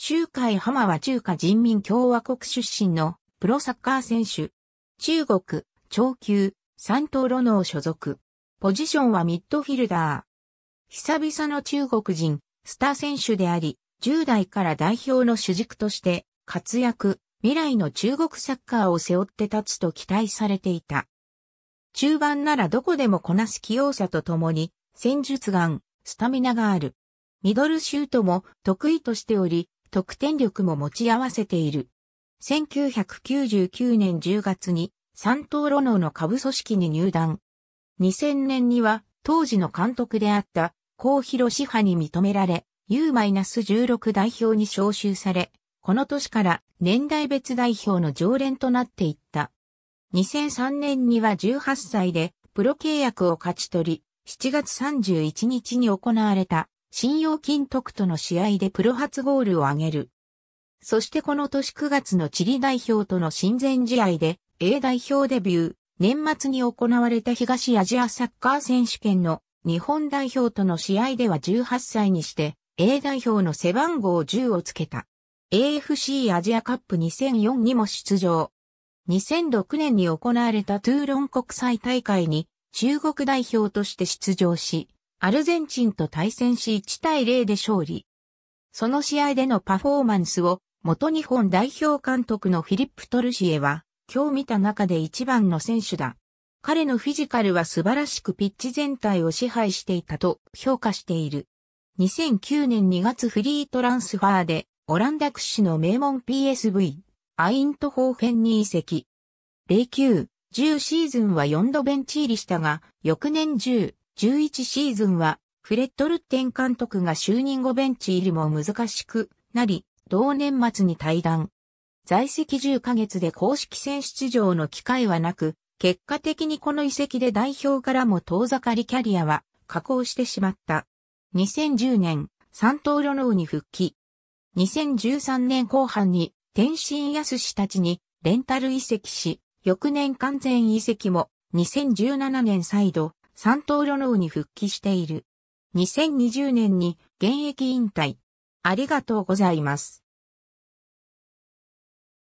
周海浜は中華人民共和国出身のプロサッカー選手。中国、長級、三等路の所属。ポジションはミッドフィルダー。久々の中国人、スター選手であり、10代から代表の主軸として活躍、未来の中国サッカーを背負って立つと期待されていた。中盤ならどこでもこなす器用さとともに、戦術眼、スタミナがある。ミドルシュートも得意としており、得点力も持ち合わせている。1999年10月に三島ロノの下部組織に入団。2000年には当時の監督であった高広志派に認められ、U-16 代表に招集され、この年から年代別代表の常連となっていった。2003年には18歳でプロ契約を勝ち取り、7月31日に行われた信用金徳との試合でプロ初ゴールを挙げる。そしてこの年9月のチリ代表との親善試合で A 代表デビュー、年末に行われた東アジアサッカー選手権の日本代表との試合では18歳にして A 代表の背番号10をつけた。AFC アジアカップ2004にも出場。2006年に行われたトゥーロン国際大会に中国代表として出場し、アルゼンチンと対戦し1対0で勝利。その試合でのパフォーマンスを元日本代表監督のフィリップ・トルシエは今日見た中で一番の選手だ。彼のフィジカルは素晴らしくピッチ全体を支配していたと評価している。2009年2月フリートランスファーでオランダ屈指の名門 PSV、アイントホーフェンに移籍。09、10シーズンは4度ベンチ入りしたが、翌年10、11シーズンは、フレッド・ルッテン監督が就任後ベンチ入りも難しくなり、同年末に退団。在籍10ヶ月で公式戦出場の機会はなく、結果的にこの遺跡で代表からも遠ざかりキャリアは下降してしまった。2010年、三刀路能に復帰。2013年後半に天津康氏たちにレンタル移籍し、翌年完全移籍も2017年再度三刀旅能に復帰している。2020年に現役引退。ありがとうございます。